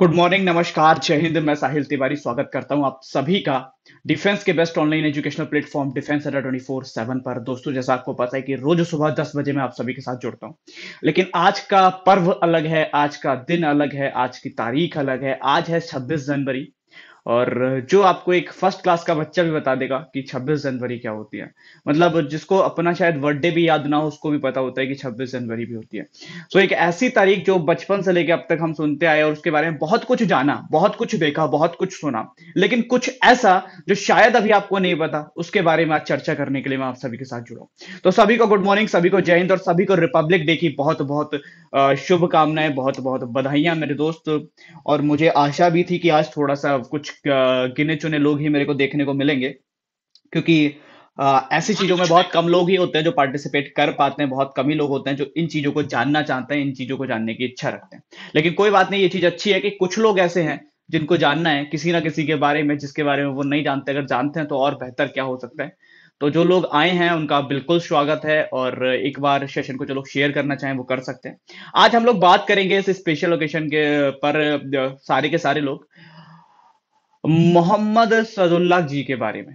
Good morning नमस्कार जय हिंद मैं साहिल तिवारी स्वागत करता हूं आप सभी का डिफेंस के best online educational platform defence Adda twenty four seven पर दोस्तों जैसा आपको पता है कि रोज सुबह दस बजे मैं आप सभी के साथ जुड़ता हूं लेकिन आज का पर्व अलग है आज का दिन अलग है आज की तारीख अलग है आज है छब्बीस जनवरी और जो आपको एक फर्स्ट क्लास का बच्चा भी बता देगा कि 26 जनवरी क्या होती है मतलब जिसको अपना शायद बर्थडे भी याद ना हो उसको भी पता होता है कि 26 जनवरी भी होती है सो so, एक ऐसी तारीख जो बचपन से लेकर अब तक हम सुनते आए और उसके बारे में बहुत कुछ जाना बहुत कुछ देखा बहुत कुछ सुना लेकिन कुछ ऐसा जो शायद अभी आपको नहीं पता उसके बारे में आज चर्चा करने के लिए मैं आप सभी के साथ जुड़ा तो सभी को गुड मॉर्निंग सभी को जय हिंद और सभी को रिपब्लिक डे की बहुत बहुत शुभकामनाएं बहुत बहुत बधाइयां मेरे दोस्त और मुझे आशा भी थी कि आज थोड़ा सा कुछ गिने चुने लोग ही मेरे को देखने को मिलेंगे क्योंकि ऐसी चीजों में बहुत कम लोग ही होते हैं जो पार्टिसिपेट कर पाते हैं बहुत कम ही लोग होते हैं जो इन चीजों को जानना चाहते हैं इन चीजों को जानने की इच्छा रखते हैं लेकिन कोई बात नहीं ये चीज अच्छी है कि कुछ लोग ऐसे हैं जिनको जानना है किसी ना किसी के बारे में जिसके बारे में वो नहीं जानते अगर जानते हैं तो और बेहतर क्या हो सकता है तो जो लोग आए हैं उनका बिल्कुल स्वागत है और एक बार सेशन को जो लोग शेयर करना चाहें वो कर सकते हैं आज हम लोग बात करेंगे इस स्पेशल लोकेशन के पर सारे के सारे लोग मोहम्मद सदुल्ला जी के बारे में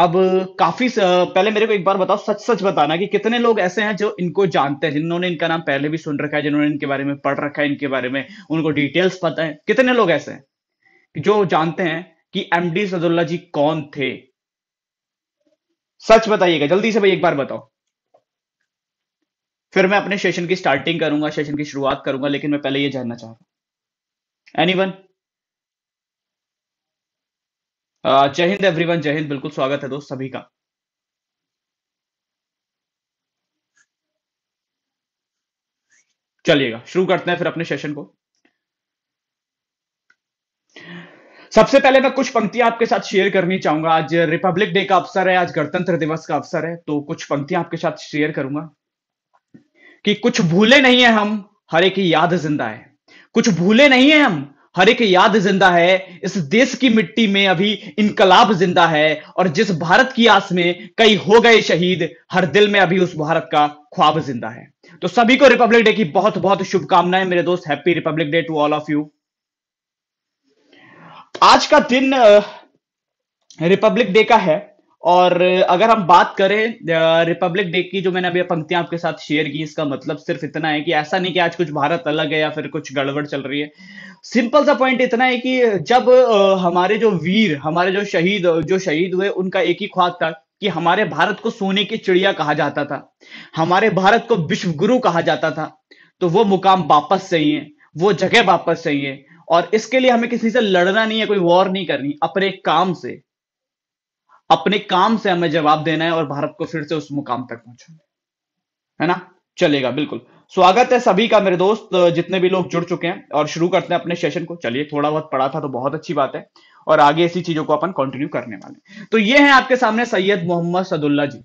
अब काफी पहले मेरे को एक बार बताओ सच सच बताना कि कितने लोग ऐसे हैं जो इनको जानते हैं जिन्होंने इनका नाम पहले भी सुन रखा है जिन्होंने इनके बारे में पढ़ रखा है इनके बारे में उनको डिटेल्स पता है कितने लोग ऐसे हैं जो जानते हैं कि एम डी सदुल्ला जी कौन थे सच बताइएगा जल्दी से भाई एक बार बताओ फिर मैं अपने सेशन की स्टार्टिंग करूंगा सेशन की शुरुआत करूंगा लेकिन मैं पहले यह जानना चाहूंगा एनी वन जय हिंद एवरीवन जय हिंद बिल्कुल स्वागत है दोस्त सभी का चलिएगा शुरू करते हैं फिर अपने सेशन को सबसे पहले मैं कुछ पंक्तियां आपके साथ शेयर करनी चाहूंगा आज रिपब्लिक डे का अवसर है आज गणतंत्र दिवस का अवसर है तो कुछ पंक्तियां आपके साथ शेयर करूंगा कि कुछ भूले नहीं है हम हर एक याद जिंदा है कुछ भूले नहीं है हम हर एक याद जिंदा है इस देश की मिट्टी में अभी इनकलाब जिंदा है और जिस भारत की आस में कई हो गए शहीद हर दिल में अभी उस भारत का ख्वाब जिंदा है तो सभी को रिपब्लिक डे की बहुत बहुत शुभकामनाएं मेरे दोस्त happy republic day to all of you आज का दिन रिपब्लिक डे का है और अगर हम बात करें रिपब्लिक डे की जो मैंने अभी पंक्तियां आपके साथ शेयर की इसका मतलब सिर्फ इतना है कि ऐसा नहीं कि आज कुछ भारत अलग है या फिर कुछ गड़बड़ चल रही है सिंपल सा पॉइंट इतना है कि जब हमारे जो वीर हमारे जो शहीद जो शहीद हुए उनका एक ही ख्वाब था कि हमारे भारत को सोने की चिड़िया कहा जाता था हमारे भारत को विश्व गुरु कहा जाता था तो वो मुकाम वापस चाहिए वो जगह वापस चाहिए और इसके लिए हमें किसी से लड़ना नहीं है कोई वॉर नहीं करनी अपने काम से अपने काम से हमें जवाब देना है और भारत को फिर से उस मुकाम तक पहुंचाना है ना चलेगा बिल्कुल स्वागत है सभी का मेरे दोस्त जितने भी लोग जुड़ चुके हैं और शुरू करते हैं अपने सेशन को चलिए थोड़ा बहुत पढ़ा था तो बहुत अच्छी बात है और आगे ऐसी चीजों को अपन कंटिन्यू करने वाले तो ये हैं आपके सामने सैयद मोहम्मद सदुल्ला जी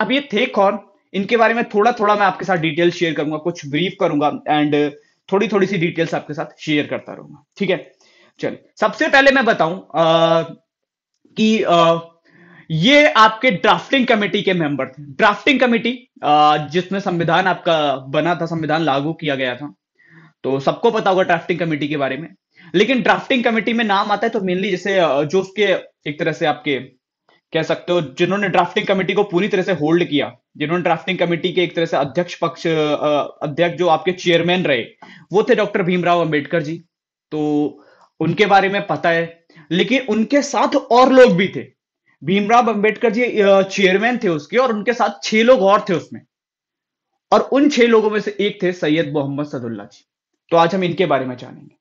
अब ये थे कौन इनके बारे में थोड़ा थोड़ा मैं आपके साथ डिटेल शेयर करूंगा कुछ ब्रीफ करूंगा एंड थोड़ी थोड़ी सी डिटेल्स आपके साथ शेयर करता रहूंगा ठीक है चलिए सबसे पहले मैं बताऊं कि आ, ये आपके ड्राफ्टिंग कमेटी के मेंबर थे ड्राफ्टिंग कमेटी जिसमें संविधान आपका बना था संविधान लागू किया गया था तो सबको पता होगा ड्राफ्टिंग कमेटी के बारे में लेकिन ड्राफ्टिंग कमेटी में नाम आता है तो मेनली जैसे जो उसके एक तरह से आपके कह सकते हो जिन्होंने ड्राफ्टिंग कमेटी को पूरी तरह से होल्ड किया जिन्होंने ड्राफ्टिंग कमेटी के एक तरह से अध्यक्ष पक्ष अध्यक्ष जो आपके चेयरमैन रहे वो थे डॉक्टर भीमराव अंबेडकर जी तो उनके बारे में पता है लेकिन उनके साथ और लोग भी थे भीमराव अंबेडकर जी चेयरमैन थे उसके और उनके साथ छह लोग और थे उसमें और उन छह लोगों में से एक थे सैयद मोहम्मद सदुल्ला जी तो आज हम इनके बारे में जानेंगे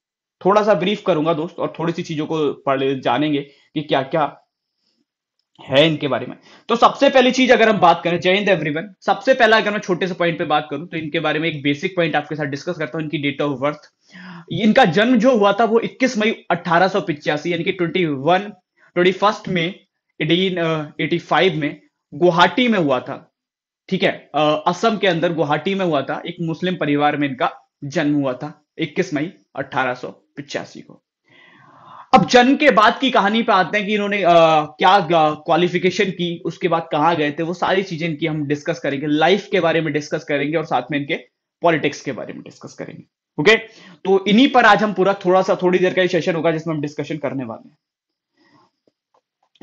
थोड़ा सा ब्रीफ करूंगा दोस्त और थोड़ी सी चीजों को पढ़ जानेंगे कि क्या क्या है इनके बारे में तो सबसे पहली चीज अगर हम बात करें जय हिंद एवरीवन सबसे पहला अगर मैं छोटे से पॉइंट पे बात करूं तो इनके बारे में एक बेसिक पॉइंट आपके साथ डिस्कस करता हूं इनकी डेट ऑफ बर्थ इनका जन्म जो हुआ था वो 21 मई अठारह यानी कि वन ट्वेंटी फर्स्ट में 1885 में गुवाहाटी में हुआ था ठीक है असम के अंदर गुवाहाटी में हुआ था एक मुस्लिम परिवार में इनका जन्म हुआ था 21 मई अठारह को अब जन्म के बाद की कहानी पे आते हैं कि इन्होंने क्या क्वालिफिकेशन की उसके बाद कहाँ गए थे वो सारी चीजें इनकी हम डिस्कस करेंगे लाइफ के बारे में डिस्कस करेंगे और साथ में इनके पॉलिटिक्स के बारे में डिस्कस करेंगे ओके तो इन्हीं पर आज हम पूरा थोड़ा सा थोड़ी देर का ही सेशन होगा जिसमें हम डिस्कशन करने वाले हैं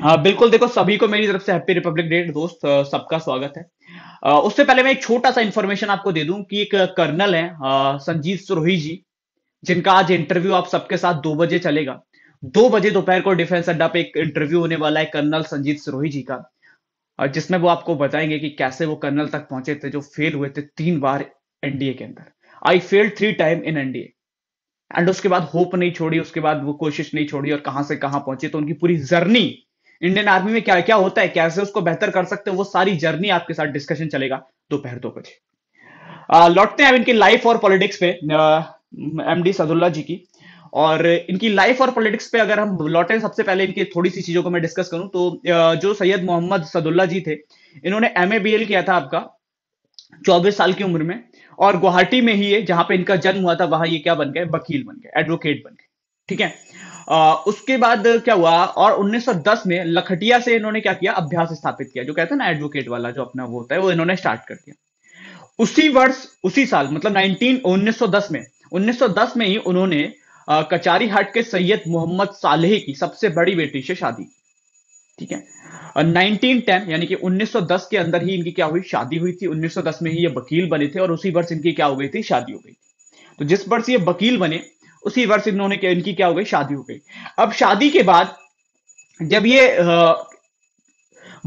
हाँ बिल्कुल देखो सभी को मेरी तरफ से हैप्पी रिपब्लिक डे दोस्त सबका स्वागत है उससे पहले मैं एक छोटा सा इंफॉर्मेशन आपको दे दूं कि एक कर्नल है संजीव संजीत सुरोही जी जिनका आज इंटरव्यू आप सबके साथ दो बजे चलेगा दो बजे दोपहर को डिफेंस अड्डा पे एक इंटरव्यू होने वाला है कर्नल संजीत सिरोही जी का और जिसमें वो आपको बताएंगे कि कैसे वो कर्नल तक पहुंचे थे जो फेल हुए थे तीन बार एनडीए के अंदर I fail three time in NDA and उसके बाद होप नहीं छोड़ी उसके बाद वो कोशिश नहीं छोड़ी और कहां से कहां पहुंचे तो उनकी पूरी जर्नी इंडियन आर्मी में क्या क्या होता है कैसे उसको बेहतर कर सकते हैं वो सारी जर्नी आपके साथ डिस्कशन चलेगा दोपहर दो बजे लौटते हैं अब इनकी लाइफ और पॉलिटिक्स पे एम डी सदुल्ला जी की और इनकी लाइफ और पॉलिटिक्स पे अगर हम लौटे सबसे पहले इनकी थोड़ी सी चीजों को मैं डिस्कस करूं तो जो सैयद मोहम्मद सदुल्ला जी थे इन्होंने एम किया था आपका चौबीस साल की उम्र में और गुवाहाटी में ही है जहां पे इनका जन्म हुआ था वहां ये क्या बन गए वकील बन गए एडवोकेट बन गए ठीक है आ, उसके बाद क्या हुआ और 1910 में लखटिया से इन्होंने क्या किया अभ्यास स्थापित किया जो कहते हैं ना एडवोकेट वाला जो अपना वो होता है वो इन्होंने स्टार्ट कर दिया उसी वर्ष उसी साल मतलब 19 1910 में 1910 में ही उन्होंने कचारी हाट के सैयद मोहम्मद सालेह की सबसे बड़ी बेटी से शादी ठीक है नाइनटीन टेन यानी कि 1910 के अंदर ही इनकी क्या हुई शादी हुई थी 1910 में ही ये वकील बने थे और उसी वर्ष इनकी क्या हो गई थी शादी हो गई तो जिस वर्ष ये वकील बने उसी वर्ष इन्होंने इनकी क्या हो गई शादी हो गई अब शादी के बाद जब ये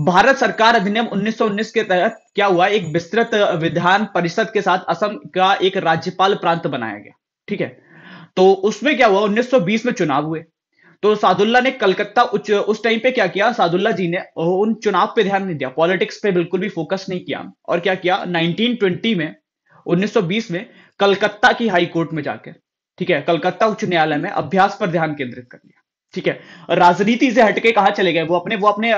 भारत सरकार अधिनियम 1919 के तहत क्या हुआ एक विस्तृत विधान परिषद के साथ असम का एक राज्यपाल प्रांत बनाया गया ठीक है तो उसमें क्या हुआ 1920 में चुनाव हुए तो सादुल्ला ने कलकत्ता उच्च उस टाइम पे क्या किया सादुल्ला जी ने उन चुनाव पे ध्यान नहीं दिया पॉलिटिक्स पे बिल्कुल भी फोकस नहीं किया और क्या किया 1920 में 1920 में कलकत्ता की हाई कोर्ट में जाकर ठीक है कलकत्ता उच्च न्यायालय में अभ्यास पर ध्यान केंद्रित कर लिया ठीक है राजनीति से हटके कहा चले गए वो अपने वो अपने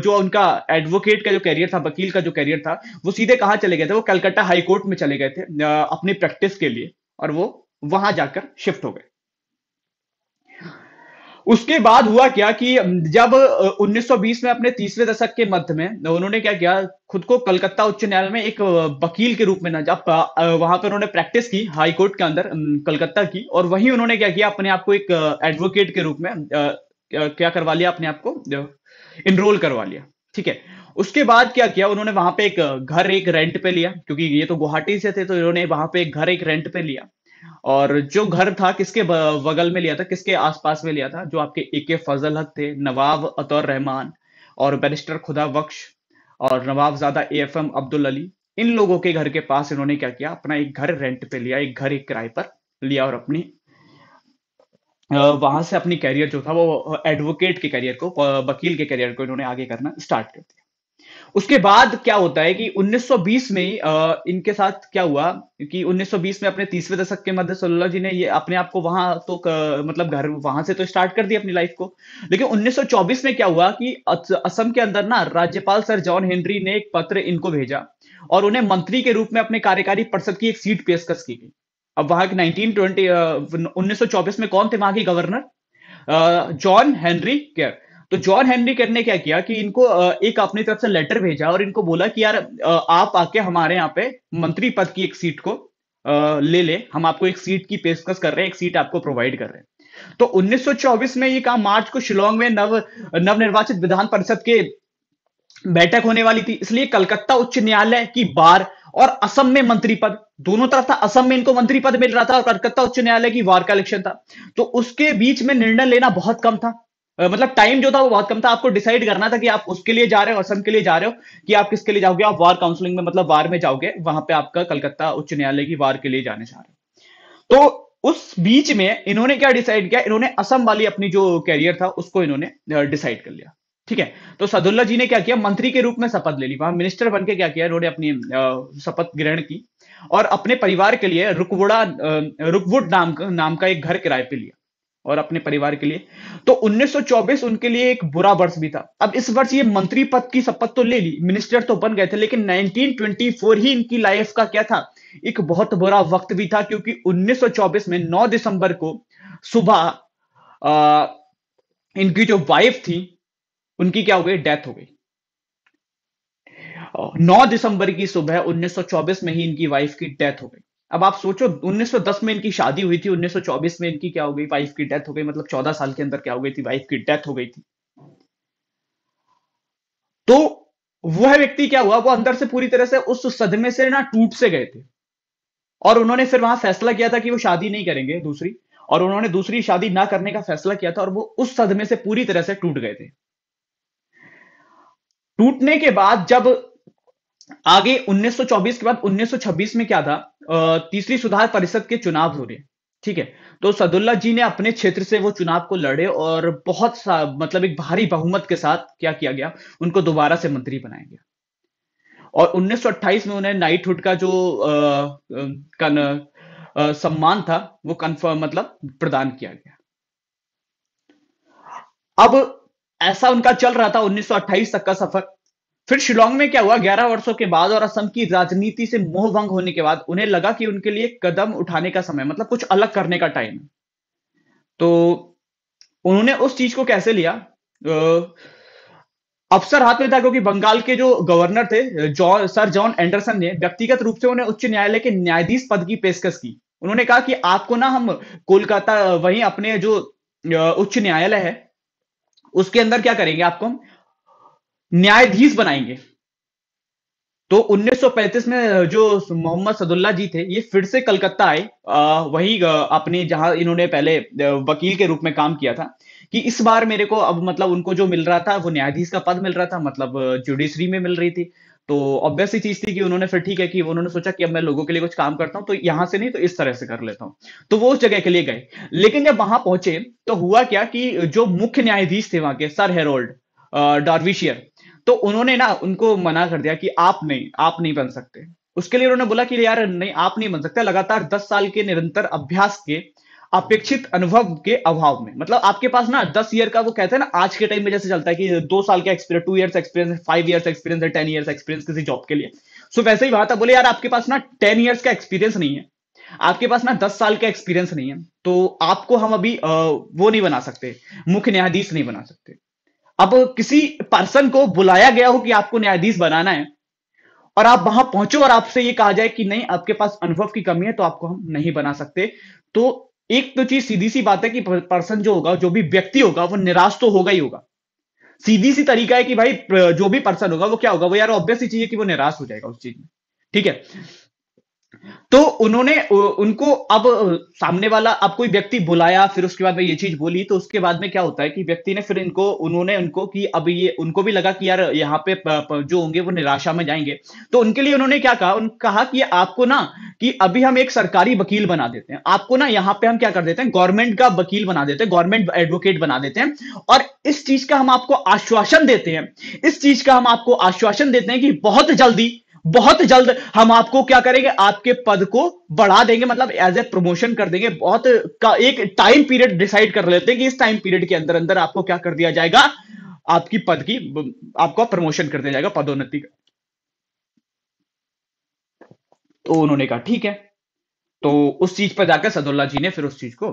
जो उनका एडवोकेट का जो कैरियर था वकील का जो कैरियर था वो सीधे कहा चले गए थे वो कलकत्ता हाईकोर्ट में चले गए थे अपनी प्रैक्टिस के लिए और वो वहां जाकर शिफ्ट हो गए उसके बाद हुआ क्या कि जब 1920 में अपने तीसरे दशक के मध्य में उन्होंने क्या किया खुद को कलकत्ता उच्च न्यायालय में एक वकील के रूप में ना जब वहां पर उन्होंने प्रैक्टिस की हाई कोर्ट के अंदर कलकत्ता की और वहीं उन्होंने क्या किया अपने आप को एक एडवोकेट के रूप में क्या करवा लिया अपने आप को इनरोल करवा लिया ठीक है उसके बाद क्या किया उन्होंने वहां पे एक घर एक रेंट पे लिया क्योंकि ये तो गुवाहाटी से थे तो इन्होंने वहां पे एक घर एक रेंट पे लिया और जो घर था किसके बगल में लिया था किसके आसपास में लिया था जो आपके ए के फजल हक थे नवाब अतौर रहमान और बैरिस्टर खुदा बख्श और Nawabzada A F M Abdul Ali इन लोगों के घर के पास इन्होंने क्या किया अपना एक घर रेंट पे लिया एक घर एक किराए पर लिया और अपनी वहां से अपनी कैरियर जो था वो एडवोकेट के कैरियर को वकील के कैरियर को इन्होंने आगे करना स्टार्ट कर दिया उसके बाद क्या होता है कि 1920 में इनके साथ क्या हुआ कि 1920 में अपने तीसवें दशक के मध्य सल्ला जी ने ये अपने आप को वहां तो क, मतलब घर वहां से तो स्टार्ट कर दिया अपनी लाइफ को लेकिन 1924 में क्या हुआ कि असम के अंदर ना राज्यपाल सर जॉन हेनरी ने एक पत्र इनको भेजा और उन्हें मंत्री के रूप में अपने कार्यकारी परिषद की एक सीट पेशकश की गई अब वहां की नाइनटीन ट्वेंटी उन्नीस में कौन थे वहां की गवर्नर जॉन हेनरी केयर तो जॉन हेनरी ने क्या किया कि इनको एक अपनी तरफ से लेटर भेजा और इनको बोला कि यार आप आके हमारे यहाँ पे मंत्री पद की एक सीट को ले ले हम आपको एक सीट की पेशकश कर रहे हैं एक सीट आपको प्रोवाइड कर रहे हैं तो 1924 में ये काम मार्च को शिलोंग में नव नवनिर्वाचित विधान परिषद के बैठक होने वाली थी इसलिए कलकत्ता उच्च न्यायालय की बार और असम में मंत्री पद दोनों तरफ था असम में इनको मंत्री पद मिल रहा था और कलकत्ता उच्च न्यायालय की वार का इलेक्शन था तो उसके बीच में निर्णय लेना बहुत कम था मतलब टाइम जो था वो बहुत कम था आपको डिसाइड करना था कि आप उसके लिए जा रहे हो असम के लिए जा रहे हो कि आप किसके लिए जाओगे आप वार काउंसलिंग में मतलब वार में जाओगे वहां पे आपका कलकत्ता उच्च न्यायालय की वार के लिए जाने जा रहे तो उस बीच में इन्होंने क्या डिसाइड किया इन्होंने असम वाली अपनी जो कैरियर था उसको इन्होंने डिसाइड कर लिया ठीक है तो सदुल्ला जी ने क्या किया मंत्री के रूप में शपथ ले ली वहां मिनिस्टर बन के क्या किया इन्होंने अपनी शपथ ग्रहण की और अपने परिवार के लिए रुकवुड़ा रुकवुड नाम नाम का एक घर किराए पे लिया और अपने परिवार के लिए तो 1924 उनके लिए एक बुरा वर्ष भी था अब इस वर्ष ये मंत्री पद की शपथ तो ले ली मिनिस्टर तो बन गए थे लेकिन 1924 ही इनकी लाइफ का क्या था एक बहुत बुरा वक्त भी था क्योंकि 1924 में 9 दिसंबर को सुबह इनकी जो वाइफ थी उनकी क्या हो गई डेथ हो गई 9 दिसंबर की सुबह 1924 में ही इनकी वाइफ की डेथ हो गई अब आप सोचो 1910 में इनकी शादी हुई थी 1924 में इनकी क्या हो गई वाइफ की डेथ हो गई मतलब 14 साल के अंदर क्या हो गई थी वाइफ की डेथ हो गई थी तो वह व्यक्ति क्या हुआ वो अंदर से पूरी तरह से उस सदमे से ना टूट से गए थे और उन्होंने फिर वहां फैसला किया था कि वो शादी नहीं करेंगे दूसरी और उन्होंने दूसरी शादी ना करने का फैसला किया था और वो उस सदमे से पूरी तरह से टूट गए थे टूटने के बाद जब आगे 1924 के बाद 1926 में क्या था तीसरी सुधार परिषद के चुनाव हो रहे ठीक है तो सदुल्ला जी ने अपने क्षेत्र से वो चुनाव को लड़े और बहुत सा मतलब एक भारी बहुमत के साथ क्या किया गया उनको दोबारा से मंत्री बनाया गया और 1928 में उन्हें नाइटहुड का जो आ, कन, आ, सम्मान था वो कन्फर्म मतलब प्रदान किया गया अब ऐसा उनका चल रहा था 1928 तक का सफर फिर शिलोंग में क्या हुआ ग्यारह वर्षों के बाद और असम की राजनीति से मोह भंग होने के बाद उन्हें लगा कि उनके लिए कदम उठाने का समय मतलब कुछ अलग करने का टाइम तो उन्होंने उस चीज को कैसे लिया अफसर हाथ में था क्योंकि बंगाल के जो गवर्नर थे जॉन सर जॉन एंडरसन ने व्यक्तिगत रूप से उन्हें उच्च न्यायालय के न्यायाधीश पद की पेशकश की उन्होंने कहा कि आपको ना हम कोलकाता वहीं अपने जो उच्च न्यायालय है उसके अंदर क्या करेंगे आपको हम न्यायाधीश बनाएंगे तो 1935 में जो मोहम्मद सदुल्ला जी थे ये फिर से कलकत्ता आए वही अपने जहां इन्होंने पहले वकील के रूप में काम किया था कि इस बार मेरे को अब मतलब उनको जो मिल रहा था वो न्यायाधीश का पद मिल रहा था मतलब जुडिशरी में मिल रही थी तो ऑब्वियसली चीज थी कि उन्होंने फिर ठीक है कि उन्होंने सोचा कि अब मैं लोगों के लिए कुछ काम करता हूं तो यहां से नहीं तो इस तरह से कर लेता हूं तो वो उस जगह के लिए गए लेकिन जब वहां पहुंचे तो हुआ क्या कि जो मुख्य न्यायाधीश थे वहां के सर हेरोल्ड डॉर्विशियर तो उन्होंने ना उनको मना कर दिया कि आप नहीं आप नहीं बन सकते उसके लिए उन्होंने बोला कि यार नहीं आप नहीं बन सकते लगातार दस साल के निरंतर अभ्यास के अपेक्षित अनुभव के अभाव में मतलब आपके पास ना दस ईयर का वो कहते हैं ना आज के टाइम में जैसे चलता है कि दो साल का experience two years experience five years experience है टेन ईयर्स एक्सपीरियंस किसी जॉब के लिए सो वैसे ही बात है बोले यार आपके पास ना टेन ईयर्स का एक्सपीरियंस नहीं है आपके पास ना दस साल का एक्सपीरियंस नहीं है तो आपको हम अभी वो नहीं बना सकते मुख्य न्यायाधीश नहीं बना सकते अब किसी पर्सन को बुलाया गया हो कि आपको न्यायाधीश बनाना है और आप वहां पहुंचो और आपसे ये कहा जाए कि नहीं आपके पास अनुभव की कमी है तो आपको हम नहीं बना सकते तो एक तो चीज सीधी सी बात है कि पर्सन जो होगा जो भी व्यक्ति होगा वो निराश तो होगा ही होगा सीधी सी तरीका है कि भाई जो भी पर्सन होगा वो क्या होगा वो यार चीज है कि वो निराश हो जाएगा उस चीज में ठीक है तो उन्होंने उनको अब सामने वाला अब कोई व्यक्ति बुलाया फिर उसके बाद में ये चीज बोली तो उसके बाद में क्या होता है कि व्यक्ति ने फिर इनको उन्होंने उनको कि अब ये उनको भी लगा कि यार यहाँ पे जो होंगे वो निराशा में जाएंगे तो उनके लिए उन्होंने क्या कहा उन कहा कि आपको ना कि अभी हम एक सरकारी वकील बना देते हैं आपको ना यहाँ पे हम क्या कर देते हैं गवर्नमेंट का वकील बना देते हैं गवर्नमेंट एडवोकेट बना देते हैं और इस चीज का हम आपको आश्वासन देते हैं इस चीज का हम आपको आश्वासन देते हैं कि बहुत जल्दी बहुत जल्द हम आपको क्या करेंगे आपके पद को बढ़ा देंगे मतलब एज ए प्रमोशन कर देंगे बहुत का एक टाइम पीरियड डिसाइड कर लेते हैं कि इस टाइम पीरियड के अंदर अंदर आपको क्या कर दिया जाएगा आपकी पद की आपको प्रमोशन कर दिया जाएगा पदोन्नति का तो उन्होंने कहा ठीक है तो उस चीज पर जाकर सदुल्ला जी ने फिर उस चीज को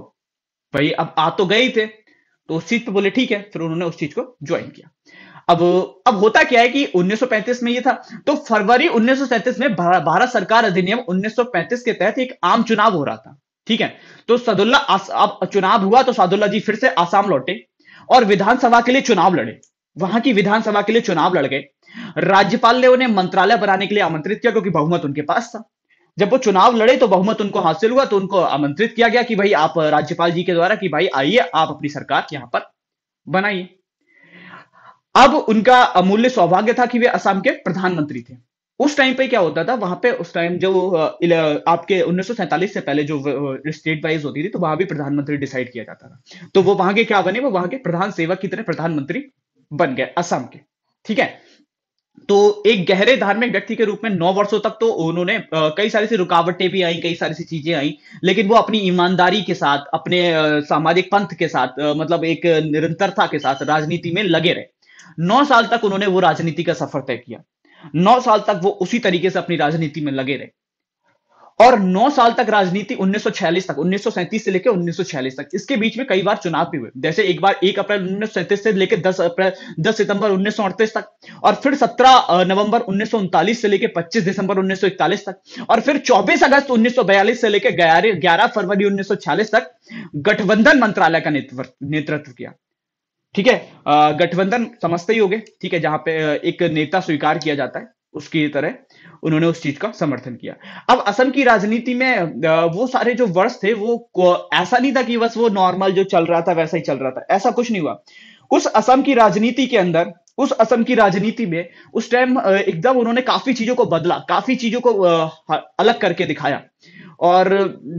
भाई अब आ तो गए थे तो उस चीज पर बोले ठीक है फिर उन्होंने उस चीज को ज्वाइन किया अब अब होता क्या है कि 1935 में ये था तो फरवरी 1937 में भारत सरकार अधिनियम 1935 के तहत एक आम चुनाव हो रहा था ठीक है तो सदुल्ला अब चुनाव हुआ तो सदुल्ला जी फिर से आसाम लौटे और विधानसभा के लिए चुनाव लड़े वहां की विधानसभा के लिए चुनाव लड़ गए राज्यपाल ने उन्हें मंत्रालय बनाने के लिए आमंत्रित किया क्योंकि बहुमत उनके पास था जब वो चुनाव लड़े तो बहुमत उनको हासिल हुआ तो उनको आमंत्रित किया गया कि भाई आप राज्यपाल जी के द्वारा कि भाई आइए आप अपनी सरकार यहां पर बनाइए अब उनका अमूल्य सौभाग्य था कि वे असम के प्रधानमंत्री थे उस टाइम पे क्या होता था वहां पे उस टाइम जो आपके 1947 से पहले जो स्टेट वाइज होती थी तो वहां भी प्रधानमंत्री डिसाइड किया जाता था तो वो वहां के क्या बने वो वहां के प्रधान सेवक की तरह प्रधानमंत्री बन गए असम के ठीक है तो एक गहरे धार्मिक व्यक्ति के रूप में नौ वर्षों तक तो उन्होंने कई सारी सी रुकावटें भी आई कई सारी सी चीजें आई लेकिन वो अपनी ईमानदारी के साथ अपने सामाजिक पंथ के साथ मतलब एक निरंतरता के साथ राजनीति में लगे रहे नौ साल तक उन्होंने वो राजनीति का सफर तय किया नौ साल तक वो उसी तरीके से अपनी राजनीति में लगे रहे और नौ साल तक राजनीति 1946 तक 1937 से लेकर 1946 तक इसके बीच में कई बार चुनाव भी हुए जैसे एक बार एक अप्रैल उन्नीस से लेकर 10 अप्रैल 10 सितंबर उन्नीस तक और फिर 17 नवंबर उन्नीस से लेकर 25 दिसंबर उन्नीस तक और फिर 24 अगस्त 1942 से लेकर ग्यारह फरवरी उन्नीस तक गठबंधन मंत्रालय का नेतृत्व किया ठीक है गठबंधन समझते ही होंगे ठीक है जहां पे एक नेता स्वीकार किया जाता है उसकी तरह उन्होंने उस चीज का समर्थन किया अब असम की राजनीति में वो सारे जो वर्ष थे वो ऐसा नहीं था कि बस वो नॉर्मल जो चल रहा था वैसा ही चल रहा था ऐसा कुछ नहीं हुआ उस असम की राजनीति के अंदर उस असम की राजनीति में उस टाइम एकदम उन्होंने काफी चीजों को बदला काफी चीजों को अलग करके दिखाया और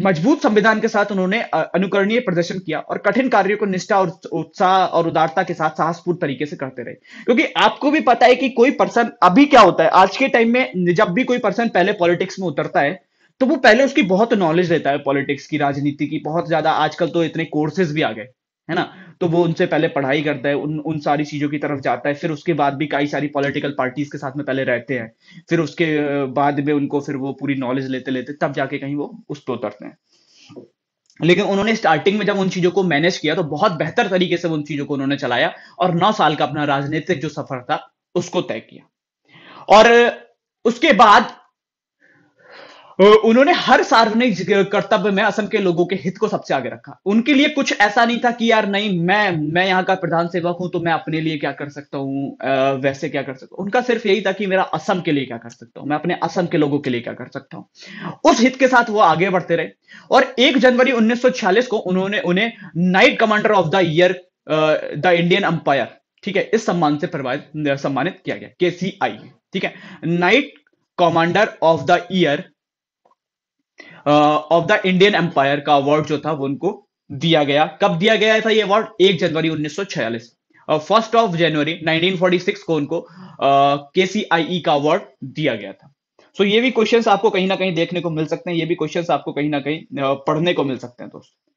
मजबूत संविधान के साथ उन्होंने अनुकरणीय प्रदर्शन किया और कठिन कार्यों को निष्ठा और उत्साह और उदारता के साथ साहसपूर्ण तरीके से करते रहे क्योंकि आपको भी पता है कि कोई पर्सन अभी क्या होता है आज के टाइम में जब भी कोई पर्सन पहले पॉलिटिक्स में उतरता है तो वो पहले उसकी बहुत नॉलेज देता है पॉलिटिक्स की राजनीति की बहुत ज्यादा आजकल तो इतने कोर्सेज भी आ गए है ना तो वो उनसे पहले पढ़ाई करता है उन उन सारी चीज़ों की तरफ जाता है फिर उसके बाद भी कई सारी पॉलिटिकल पार्टीज के साथ में पहले रहते हैं फिर उसके बाद में उनको फिर वो पूरी नॉलेज लेते लेते तब जाके कहीं वो उस पर उतरते हैं लेकिन उन्होंने स्टार्टिंग में जब उन चीज़ों को मैनेज किया तो बहुत बेहतर तरीके से उन चीज़ों को उन्होंने चलाया और नौ साल का अपना राजनीतिक जो सफर था उसको तय किया और उसके बाद उन्होंने हर सार्वजनिक कर्तव्य में असम के लोगों के हित को सबसे आगे रखा उनके लिए कुछ ऐसा नहीं था कि यार नहीं मैं मैं यहाँ का प्रधान सेवक हूं तो मैं अपने लिए क्या कर सकता हूँ वैसे क्या कर सकता हूँ उनका सिर्फ यही था कि मेरा असम के लिए क्या कर सकता हूँ मैं अपने असम के लोगों के लिए क्या कर सकता हूँ उस हित के साथ वो आगे बढ़ते रहे और एक जनवरी उन्नीस को उन्होंने उन्हें knight commander of the year the Indian empire ठीक है इस सम्मान से सम्मानित किया गया के ठीक है knight commander of the year of the Indian empire का अवार्ड जो था वो उनको दिया गया कब दिया गया था ये अवार्ड एक जनवरी 1946 फर्स्ट ऑफ जनवरी 1946 को उनको के सी आई ई का अवार्ड दिया गया था सो so, ये भी क्वेश्चंस आपको कहीं ना कहीं देखने को मिल सकते हैं ये भी क्वेश्चंस आपको कहीं ना कहीं पढ़ने को मिल सकते हैं दोस्तों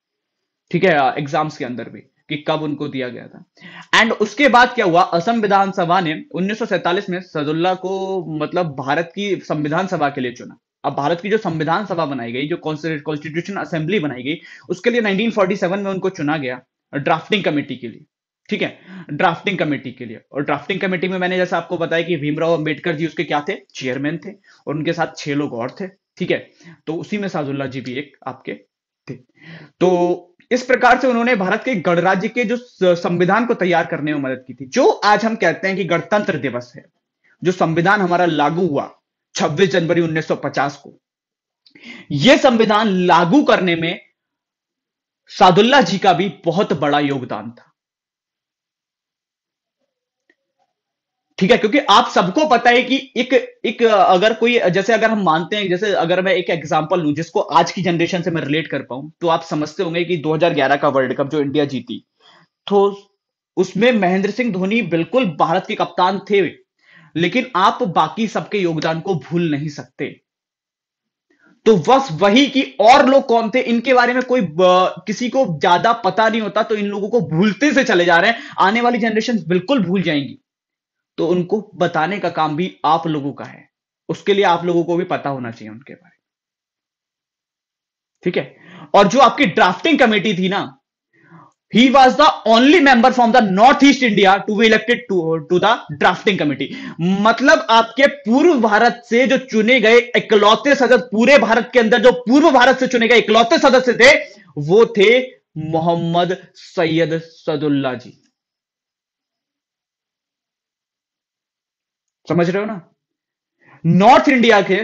ठीक है एग्जाम्स के अंदर भी कि कब उनको दिया गया था एंड उसके बाद क्या हुआ असम विधानसभा ने 1947 में सदुल्ला को मतलब भारत की संविधान सभा के लिए चुना अब भारत की जो संविधान सभा बनाई गई जो कॉन्स्टिट्यूशन असेंबली बनाई गई उसके लिए 1947 में उनको चुना गया ड्राफ्टिंग कमेटी के लिए ठीक है ड्राफ्टिंग कमेटी के लिए और ड्राफ्टिंग कमेटी में मैंने जैसा आपको बताया कि भीमराव अंबेडकर जी उसके क्या थे चेयरमैन थे और उनके साथ छह लोग और थे ठीक है तो उसी में साजुल्ला जी भी एक आपके थे तो इस प्रकार से उन्होंने भारत के गणराज्य के जो संविधान को तैयार करने में मदद की थी जो आज हम कहते हैं कि गणतंत्र दिवस है जो संविधान हमारा लागू हुआ 26 जनवरी 1950 को यह संविधान लागू करने में सादुल्ला जी का भी बहुत बड़ा योगदान था ठीक है क्योंकि आप सबको पता है कि एक एक अगर कोई जैसे अगर हम मानते हैं जैसे अगर मैं एक एग्जांपल लूं जिसको आज की जनरेशन से मैं रिलेट कर पाऊं तो आप समझते होंगे कि 2011 का वर्ल्ड कप जो इंडिया जीती तो उसमें महेंद्र सिंह धोनी बिल्कुल भारत के कप्तान थे लेकिन आप बाकी सबके योगदान को भूल नहीं सकते तो बस वही कि और लोग कौन थे इनके बारे में कोई किसी को ज्यादा पता नहीं होता तो इन लोगों को भूलते से चले जा रहे हैं आने वाली जनरेशन बिल्कुल भूल जाएंगी तो उनको बताने का काम भी आप लोगों का है उसके लिए आप लोगों को भी पता होना चाहिए उनके बारे में ठीक है और जो आपकी ड्राफ्टिंग कमेटी थी ना he was the only member from the north east India to be elected to to the drafting committee मतलब आपके पूर्व भारत से जो चुने गए इकलौते सदस्य पूरे भारत के अंदर जो पूर्व भारत से चुने गए इकलौते सदस्य थे वो थे मोहम्मद सैयद सदुल्ला जी समझ रहे हो ना नॉर्थ इंडिया के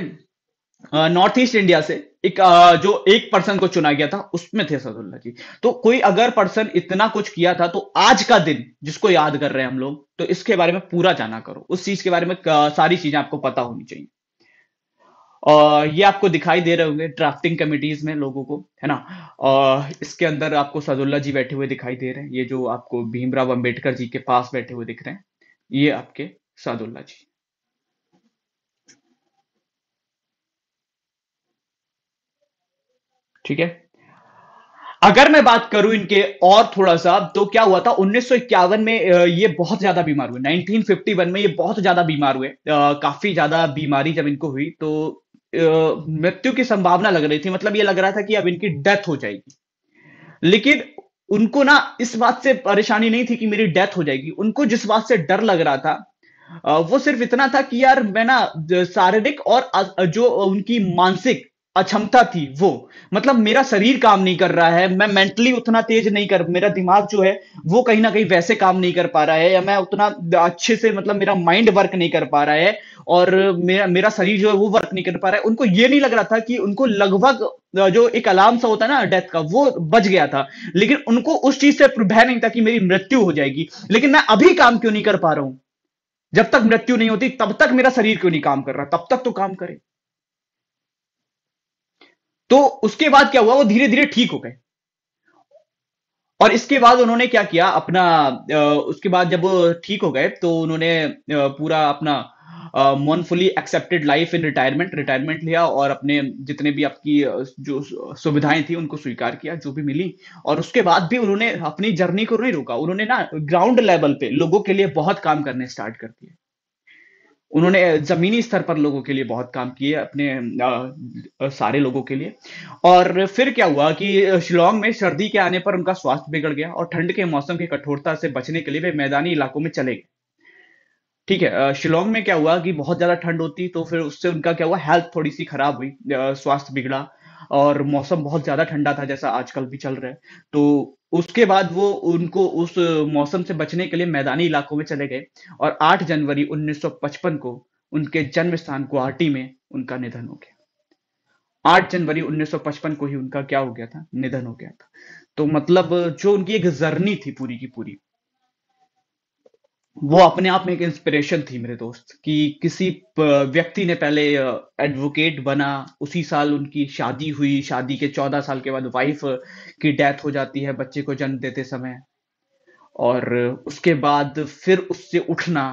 नॉर्थ ईस्ट इंडिया से एक जो एक पर्सन को चुना गया था उसमें थे सदुल्ला जी तो कोई अगर पर्सन इतना कुछ किया था तो आज का दिन जिसको याद कर रहे हैं हम लोग तो इसके बारे में पूरा जाना करो उस चीज के बारे में सारी चीजें आपको पता होनी चाहिए और ये आपको दिखाई दे रहे होंगे ड्राफ्टिंग कमिटीज में लोगों को है ना और इसके अंदर आपको सदुल्ला जी बैठे हुए दिखाई दे रहे हैं ये जो आपको भीमराव अंबेडकर जी के पास बैठे हुए दिख रहे हैं ये आपके सदुल्ला जी ठीक है अगर मैं बात करूं इनके और थोड़ा सा तो क्या हुआ था उन्नीस में ये बहुत ज्यादा बीमार हुए 1951 में ये बहुत ज्यादा बीमार हुए आ, काफी ज्यादा बीमारी जब इनको हुई तो मृत्यु की संभावना लग रही थी मतलब ये लग रहा था कि अब इनकी डेथ हो जाएगी लेकिन उनको ना इस बात से परेशानी नहीं थी कि मेरी डेथ हो जाएगी उनको जिस बात से डर लग रहा था वो सिर्फ इतना था कि यार मैं ना शारीरिक और जो उनकी मानसिक अक्षमता थी वो मतलब मेरा शरीर काम नहीं कर रहा है मैं मेंटली उतना तेज नहीं कर मेरा दिमाग जो है वो कहीं ना कहीं वैसे काम नहीं कर पा रहा है या मैं उतना अच्छे से मतलब मेरा माइंड वर्क नहीं कर पा रहा है और मेरा मेरा शरीर जो है वो वर्क नहीं कर पा रहा है उनको ये नहीं लग रहा था कि उनको लगभग जो एक अलार्म सा होता है ना डेथ का वो बच गया था लेकिन उनको उस चीज से भय नहीं था कि मेरी मृत्यु हो जाएगी लेकिन मैं अभी काम क्यों नहीं कर पा रहा हूं जब तक मृत्यु नहीं होती तब तक मेरा शरीर क्यों नहीं काम कर रहा तब तक तो काम करे तो उसके बाद क्या हुआ वो धीरे धीरे ठीक हो गए और इसके बाद उन्होंने क्या किया अपना उसके बाद जब वो ठीक हो गए तो उन्होंने पूरा अपना manfully accepted life in retirement retirement लिया और अपने जितने भी आपकी जो सुविधाएं थी उनको स्वीकार किया जो भी मिली और उसके बाद भी उन्होंने अपनी जर्नी को नहीं रोका उन्होंने ना ग्राउंड लेवल पे लोगों के लिए बहुत काम करने स्टार्ट कर दिए उन्होंने ज़मीनी स्तर पर लोगों के लिए बहुत काम किए अपने आ, सारे लोगों के लिए और फिर क्या हुआ कि शिलोंग में सर्दी के आने पर उनका स्वास्थ्य बिगड़ गया और ठंड के मौसम की कठोरता से बचने के लिए वे मैदानी इलाकों में चले गए ठीक है शिलोंग में क्या हुआ कि बहुत ज़्यादा ठंड होती तो फिर उससे उनका क्या हुआ हेल्थ थोड़ी सी खराब हुई स्वास्थ्य बिगड़ा और मौसम बहुत ज़्यादा ठंडा था जैसा आजकल भी चल रहा है तो उसके बाद वो उनको उस मौसम से बचने के लिए मैदानी इलाकों में चले गए और 8 जनवरी 1955 को उनके जन्म स्थान गुवाहाटी में उनका निधन हो गया 8 जनवरी 1955 को ही उनका क्या हो गया था निधन हो गया था तो मतलब जो उनकी एक जर्नी थी पूरी की पूरी वो अपने आप में एक इंस्पिरेशन थी मेरे दोस्त कि किसी व्यक्ति ने पहले एडवोकेट बना उसी साल उनकी शादी हुई शादी के चौदह साल के बाद वाइफ की डेथ हो जाती है बच्चे को जन्म देते समय और उसके बाद फिर उससे उठना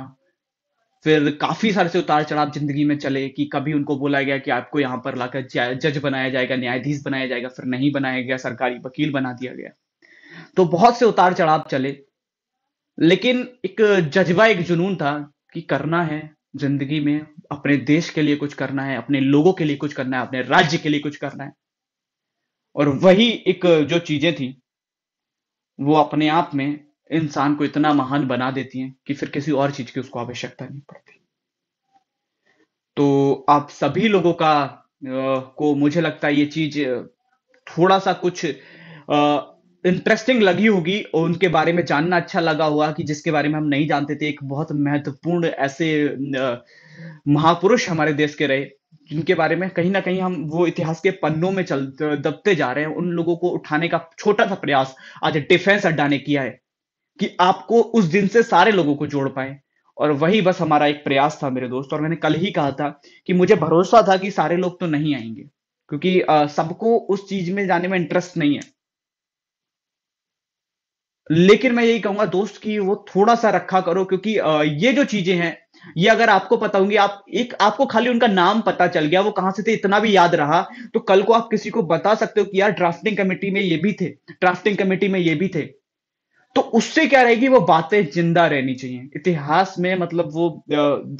फिर काफी सारे से उतार चढ़ाव जिंदगी में चले कि कभी उनको बोला गया कि आपको यहाँ पर लाकर जज बनाया जाएगा न्यायाधीश बनाया जाएगा फिर नहीं बनाया गया सरकारी वकील बना दिया गया तो बहुत से उतार चढ़ाव चले लेकिन एक जज्बा एक जुनून था कि करना है जिंदगी में अपने देश के लिए कुछ करना है अपने लोगों के लिए कुछ करना है अपने राज्य के लिए कुछ करना है और वही एक जो चीजें थी वो अपने आप में इंसान को इतना महान बना देती हैं कि फिर किसी और चीज की उसको आवश्यकता नहीं पड़ती तो आप सभी लोगों का को मुझे लगता है ये चीज थोड़ा सा कुछ इंटरेस्टिंग लगी होगी और उनके बारे में जानना अच्छा लगा होगा कि जिसके बारे में हम नहीं जानते थे एक बहुत महत्वपूर्ण ऐसे महापुरुष हमारे देश के रहे जिनके बारे में कहीं ना कहीं हम वो इतिहास के पन्नों में चल दबते जा रहे हैं उन लोगों को उठाने का छोटा सा प्रयास आज डिफेंस अड्डा ने किया है कि आपको उस दिन से सारे लोगों को जोड़ पाए और वही बस हमारा एक प्रयास था मेरे दोस्त और मैंने कल ही कहा था कि मुझे भरोसा था कि सारे लोग तो नहीं आएंगे क्योंकि सबको उस चीज में जाने में इंटरेस्ट नहीं है लेकिन मैं यही कहूंगा दोस्त की वो थोड़ा सा रखा करो क्योंकि ये जो चीजें हैं ये अगर आपको पता होंगी आप एक आपको खाली उनका नाम पता चल गया वो कहां से थे इतना भी याद रहा तो कल को आप किसी को बता सकते हो कि यार ड्राफ्टिंग कमेटी में ये भी थे ड्राफ्टिंग कमेटी में ये भी थे तो उससे क्या रहेगी वो बातें जिंदा रहनी चाहिए इतिहास में मतलब वो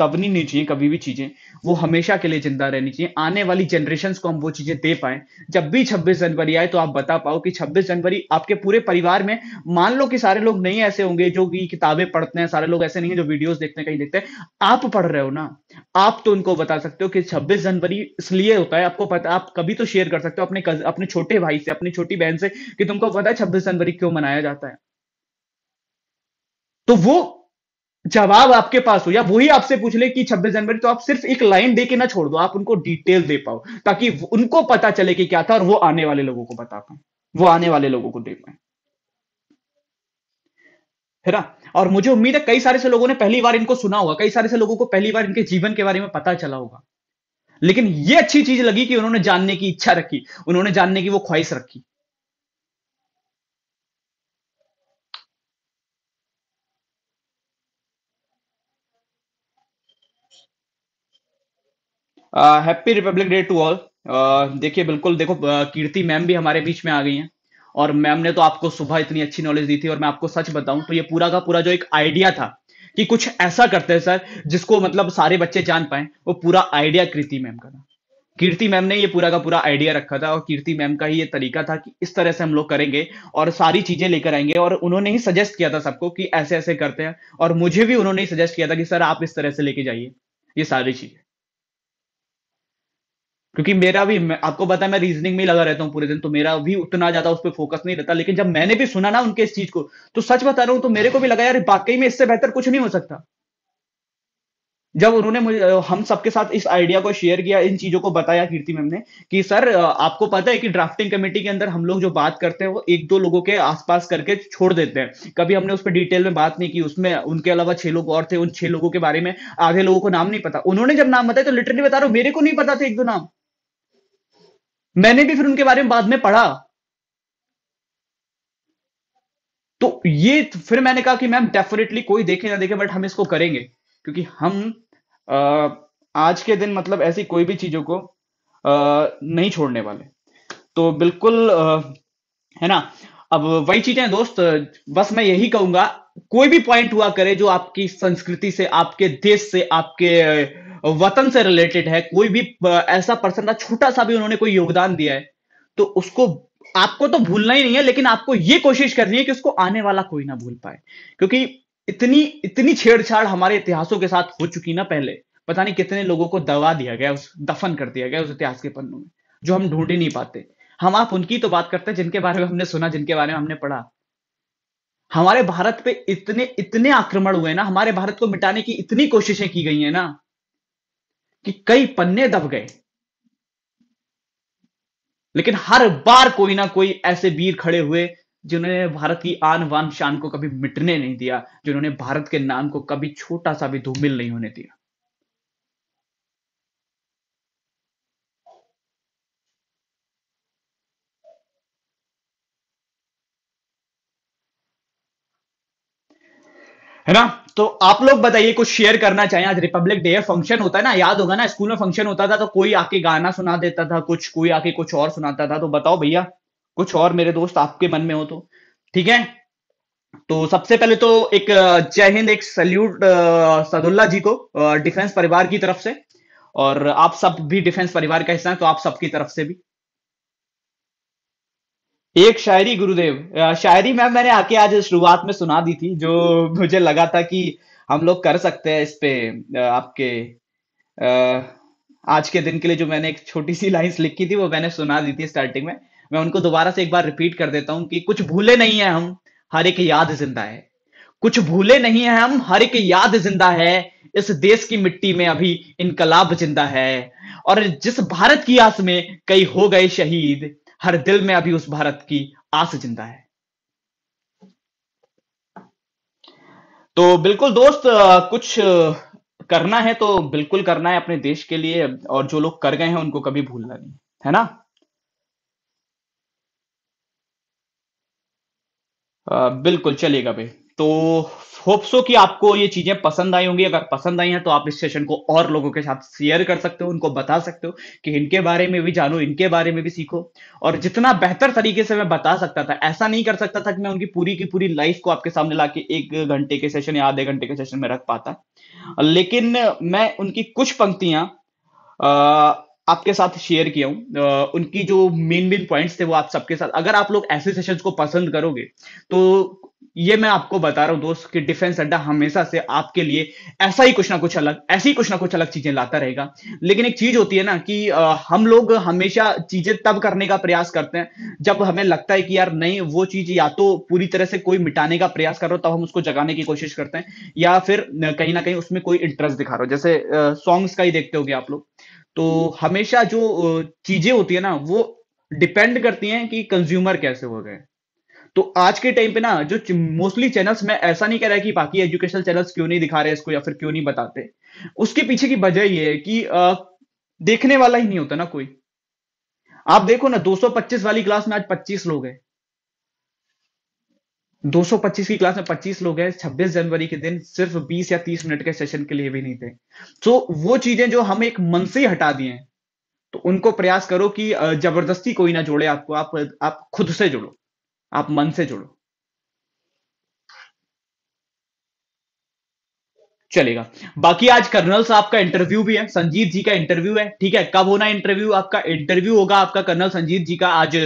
दबनी नहीं चाहिए कभी भी चीजें वो हमेशा के लिए जिंदा रहनी चाहिए आने वाली जनरेशन को हम वो चीजें दे पाए जब भी छब्बीस जनवरी आए तो आप बता पाओ कि छब्बीस जनवरी आपके पूरे परिवार में मान लो कि सारे लोग नहीं ऐसे होंगे जो कि किताबें पढ़ते हैं सारे लोग ऐसे नहीं है जो वीडियोज देखते हैं कहीं देखते हैं आप पढ़ रहे हो ना आप तो उनको बता सकते हो कि छब्बीस जनवरी इसलिए होता है आपको पता आप कभी तो शेयर कर सकते हो अपने अपने छोटे भाई से अपनी छोटी बहन से कि तुमको पता है छब्बीस जनवरी क्यों मनाया जाता है तो वो जवाब आपके पास हो या वही आपसे पूछ ले कि 26 जनवरी तो आप सिर्फ एक लाइन दे के ना छोड़ दो आप उनको डिटेल दे पाओ ताकि उनको पता चले कि क्या था और वो आने वाले लोगों को बता पाए वो आने वाले लोगों को दे पाए है ना और मुझे उम्मीद है कई सारे से लोगों ने पहली बार इनको सुना होगा कई सारे से लोगों को पहली बार इनके जीवन के बारे में पता चला होगा लेकिन ये अच्छी चीज लगी कि उन्होंने जानने की इच्छा रखी उन्होंने जानने की वो ख्वाहिश रखी happy republic day to all देखिए बिल्कुल देखो uh, कीर्ति मैम भी हमारे बीच में आ गई हैं और मैम ने तो आपको सुबह इतनी अच्छी नॉलेज दी थी और मैं आपको सच बताऊं तो ये पूरा का पूरा जो एक आइडिया था कि कुछ ऐसा करते हैं सर जिसको मतलब सारे बच्चे जान पाए वो पूरा आइडिया कीर्ति मैम का था कीर्ति मैम ने ये पूरा का पूरा आइडिया रखा था और कीर्ति मैम का ही ये तरीका था कि इस तरह से हम लोग करेंगे और सारी चीजें लेकर आएंगे और उन्होंने ही सजेस्ट किया था सबको कि ऐसे ऐसे करते हैं और मुझे भी उन्होंने ही सजेस्ट किया था कि सर आप इस तरह से लेके जाइए ये सारी चीजें क्योंकि मेरा भी मैं, आपको पता है मैं रीजनिंग में ही लगा रहता हूँ पूरे दिन तो मेरा भी उतना ज्यादा उस पर फोकस नहीं रहता लेकिन जब मैंने भी सुना ना उनके इस चीज को तो सच बता रहा हूँ तो मेरे को भी लगा यार वाकई में इससे बेहतर कुछ नहीं हो सकता जब उन्होंने मुझे हम सबके साथ इस आइडिया को शेयर किया इन चीजों को बताया कीर्ति मैम ने कि सर आपको पता है कि ड्राफ्टिंग कमेटी के अंदर हम लोग जो बात करते हैं वो एक दो लोगों के आसपास करके छोड़ देते हैं कभी हमने उस पर डिटेल में बात नहीं की उसमें उनके अलावा छह लोग और थे उन छह लोगों के बारे में आधे लोगों को नाम नहीं पता उन्होंने जब नाम बताया तो लिटरली बता रहा हूँ मेरे को नहीं पता था एक दो नाम मैंने भी फिर उनके बारे में बाद में पढ़ा तो ये तो फिर मैंने कहा कि मैम डेफिनेटली कोई देखे ना देखे बट हम इसको करेंगे क्योंकि हम आ, आज के दिन मतलब ऐसी कोई भी चीजों को आ, नहीं छोड़ने वाले तो बिल्कुल आ, है ना अब वही चीजें दोस्त बस मैं यही कहूंगा कोई भी पॉइंट हुआ करे जो आपकी संस्कृति से आपके देश से आपके वतन से रिलेटेड है कोई भी ऐसा पर्सन का छोटा सा भी उन्होंने कोई योगदान दिया है तो उसको आपको तो भूलना ही नहीं है लेकिन आपको ये कोशिश करनी है कि उसको आने वाला कोई ना भूल पाए क्योंकि इतनी इतनी छेड़छाड़ हमारे इतिहासों के साथ हो चुकी ना पहले पता नहीं कितने लोगों को दबा दिया गया उस दफन कर दिया गया उस इतिहास के पन्नों में जो हम ढूंढ ही नहीं पाते हम आप उनकी तो बात करते हैं जिनके बारे में हमने सुना जिनके बारे में हमने पढ़ा हमारे भारत पे इतने इतने आक्रमण हुए ना हमारे भारत को मिटाने की इतनी कोशिशें की गई है ना कि कई पन्ने दब गए लेकिन हर बार कोई ना कोई ऐसे वीर खड़े हुए जिन्होंने भारत की आन वान शान को कभी मिटने नहीं दिया जिन्होंने भारत के नाम को कभी छोटा सा भी धूमिल नहीं होने दिया है ना तो आप लोग बताइए कुछ शेयर करना चाहिए आज रिपब्लिक डे फंक्शन होता है ना याद होगा ना स्कूल में फंक्शन होता था तो कोई आके गाना सुना देता था कुछ कोई आके कुछ और सुनाता था तो बताओ भैया कुछ और मेरे दोस्त आपके मन में हो तो ठीक है तो सबसे पहले तो एक जय हिंद एक सल्यूट सदुल्ला जी को डिफेंस परिवार की तरफ से और आप सब भी डिफेंस परिवार का हिस्सा है तो आप सबकी तरफ से भी एक शायरी गुरुदेव शायरी मैम मैंने आके आज शुरुआत में सुना दी थी जो मुझे लगा था कि हम लोग कर सकते हैं इस पे आपके आज के दिन के लिए जो मैंने एक छोटी सी लाइन्स लिखी थी वो मैंने सुना दी थी स्टार्टिंग में मैं उनको दोबारा से एक बार रिपीट कर देता हूँ कि कुछ भूले नहीं है हम हर एक याद जिंदा है कुछ भूले नहीं है हम हर एक याद जिंदा है इस देश की मिट्टी में अभी इनकलाब जिंदा है और जिस भारत की आस में कई हो गए शहीद हर दिल में अभी उस भारत की आस जिंदा है तो बिल्कुल दोस्त कुछ करना है तो बिल्कुल करना है अपने देश के लिए और जो लोग कर गए हैं उनको कभी भूलना नहीं है ना आ, बिल्कुल चलेगा भाई तो होप्सो कि आपको ये चीजें पसंद आई होंगी अगर पसंद आई हैं तो आप इस सेशन को और लोगों के साथ शेयर कर सकते हो उनको बता सकते हो कि इनके बारे में भी जानो इनके बारे में भी सीखो और जितना बेहतर तरीके से मैं बता सकता था ऐसा नहीं कर सकता था कि मैं उनकी पूरी की पूरी लाइफ को आपके सामने ला के एक घंटे के सेशन या आधे घंटे के सेशन में रख पाता लेकिन मैं उनकी कुछ पंक्तियां आपके साथ शेयर किया हूँ उनकी जो मेन मेन पॉइंट्स थे वो आप सबके साथ अगर आप लोग ऐसे सेशंस को पसंद करोगे तो ये मैं आपको बता रहा हूँ दोस्त कि डिफेंस अड्डा हमेशा से आपके लिए ऐसा ही कुछ ना कुछ अलग ऐसी कुछ ना कुछ अलग चीजें लाता रहेगा लेकिन एक चीज होती है ना कि हम लोग हमेशा चीजें तब करने का प्रयास करते हैं जब हमें लगता है कि यार नहीं वो चीज या तो पूरी तरह से कोई मिटाने का प्रयास कर रहा हो तब हम उसको जगाने की कोशिश करते हैं या फिर कहीं ना कहीं उसमें कोई इंटरेस्ट दिखा रहा हो जैसे सॉन्ग्स का ही देखते हो आप लोग तो हम्म। हमेशा जो चीजें होती है ना वो डिपेंड करती हैं कि कंज्यूमर कैसे हो गए तो आज के टाइम पे ना जो मोस्टली चैनल्स मैं ऐसा नहीं कह रहा कि बाकी एजुकेशनल चैनल्स क्यों नहीं दिखा रहे इसको या फिर क्यों नहीं बताते उसके पीछे की वजह ये है कि आ, देखने वाला ही नहीं होता ना कोई आप देखो ना 225 वाली क्लास में आज 25 लोग हैं 225 की क्लास में 25 लोग हैं 26 जनवरी के दिन सिर्फ 20 या 30 मिनट के सेशन के लिए भी नहीं थे तो वो चीजें जो हम एक मन से ही हटा दिए हैं तो उनको प्रयास करो कि जबरदस्ती कोई ना जोड़े आपको आप आप खुद से जुड़ो आप मन से जुड़ो चलेगा बाकी आज कर्नल साहब का इंटरव्यू भी है संजीत जी का इंटरव्यू है ठीक है कब होना इंटरव्यू आपका इंटरव्यू होगा आपका कर्नल संजीत जी का आज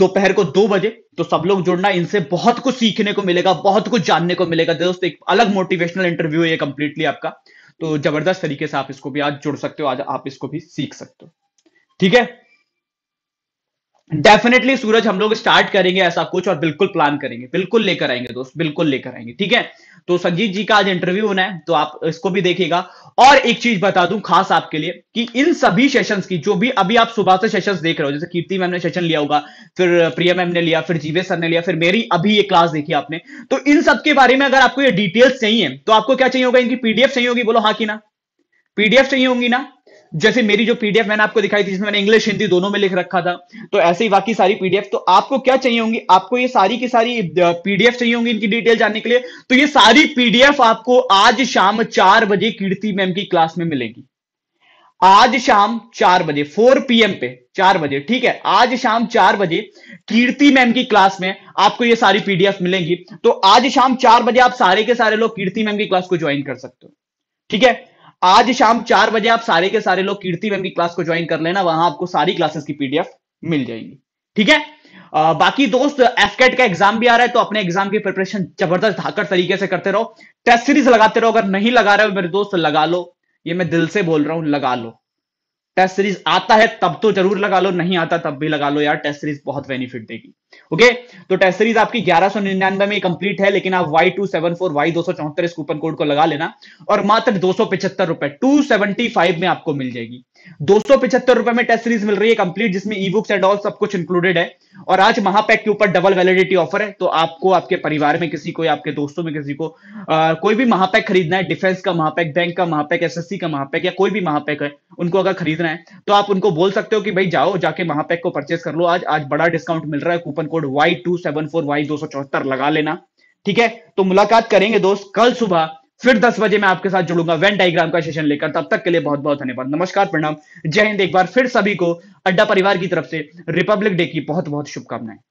दोपहर को दो बजे तो सब लोग जुड़ना इनसे बहुत कुछ सीखने को मिलेगा बहुत कुछ जानने को मिलेगा दोस्त एक अलग मोटिवेशनल इंटरव्यू है ये कंप्लीटली आपका तो जबरदस्त तरीके से आप इसको भी आज जुड़ सकते हो आज आप इसको भी सीख सकते हो ठीक है डेफिनेटली सूरज हम लोग स्टार्ट करेंगे ऐसा कुछ और बिल्कुल प्लान करेंगे बिल्कुल लेकर आएंगे दोस्त बिल्कुल लेकर आएंगे ठीक है तो संजीत जी का आज इंटरव्यू होना है तो आप इसको भी देखिएगा और एक चीज बता दूं खास आपके लिए कि इन सभी सेशंस की जो भी अभी आप सुबह से सेशंस देख रहे हो जैसे कीर्ति मैम ने सेशन लिया होगा फिर प्रिया मैम ने लिया फिर जीवे सर ने लिया फिर मेरी अभी ये क्लास देखी आपने तो इन सब के बारे में अगर आपको ये डिटेल्स चाहिए तो आपको क्या चाहिए होगा इनकी पीडीएफ चाहिए होगी बोलो हाँ कि ना पीडीएफ चाहिए होंगी ना जैसे मेरी जो पीडीएफ मैंने आपको दिखाई थी जिसमें मैंने इंग्लिश हिंदी दोनों में लिख रखा था तो ऐसे ही बाकी सारी पीडीएफ तो आपको क्या चाहिए होंगी आपको ये सारी की सारी पीडीएफ चाहिए होंगी इनकी डिटेल जानने के लिए तो ये सारी पीडीएफ आपको आज शाम चार बजे कीर्ति मैम की क्लास में मिलेगी आज शाम चार बजे फोर पीएम पे चार बजे ठीक है आज शाम चार बजे कीर्ति मैम की क्लास में आपको ये सारी पीडीएफ मिलेंगी तो आज शाम चार बजे आप सारे के सारे लोग कीर्ति मैम की क्लास को ज्वाइन कर सकते हो ठीक है आज शाम चार बजे आप सारे के सारे लोग कीर्ति मैम की क्लास को ज्वाइन कर लेना वहां आपको सारी क्लासेस की पीडीएफ मिल जाएगी ठीक है आ, बाकी दोस्त एफकेट का एग्जाम भी आ रहा है तो अपने एग्जाम की प्रिपरेशन जबरदस्त धाकड़ तरीके से करते रहो टेस्ट सीरीज लगाते रहो अगर नहीं लगा रहे हो मेरे दोस्त लगा लो ये मैं दिल से बोल रहा हूं लगा लो टेस्ट सीरीज आता है तब तो जरूर लगा लो नहीं आता तब भी लगा लो यार टेस्ट सीरीज बहुत बेनिफिट देगी ओके तो टेस्ट सीरीज आपकी 1199 में कंप्लीट है लेकिन आप Y two seven four Y दो सौ चौहत्तर इस कूपन कोड को लगा लेना और मात्र दो सौ पिछहत्तर रुपए टू सेवेंटी फाइव में आपको मिल जाएगी दो सौ पिछहत्तर रुपए में टेस्ट सीरीज मिल रही है कंप्लीट जिसमें ई बुक्स एंड ऑल सब कुछ इंक्लूडेड है और आज महापैक के ऊपर डबल वैलिडिटी ऑफर है तो आपको आपके परिवार में किसी को या आपके दोस्तों में किसी को आ, कोई भी महापैक खरीदना है डिफेंस का महापैक बैंक का महापैक एसएससी का महापैक या कोई भी महापैक है उनको अगर खरीदना है तो आप उनको बोल सकते हो कि भाई जाओ जाके महापैक को परचेस कर लो आज आज बड़ा डिस्काउंट मिल रहा है coupon coupon code Y two seven four Y दो सौ चौहत्तर लगा लेना ठीक है तो मुलाकात करेंगे दोस्त कल सुबह फिर दस बजे मैं आपके साथ जुड़ूंगा वेन डायग्राम का सेशन लेकर तब तक के लिए बहुत बहुत धन्यवाद नमस्कार प्रणाम जय हिंद एक बार फिर सभी को अड्डा परिवार की तरफ से रिपब्लिक डे की बहुत बहुत शुभकामनाएं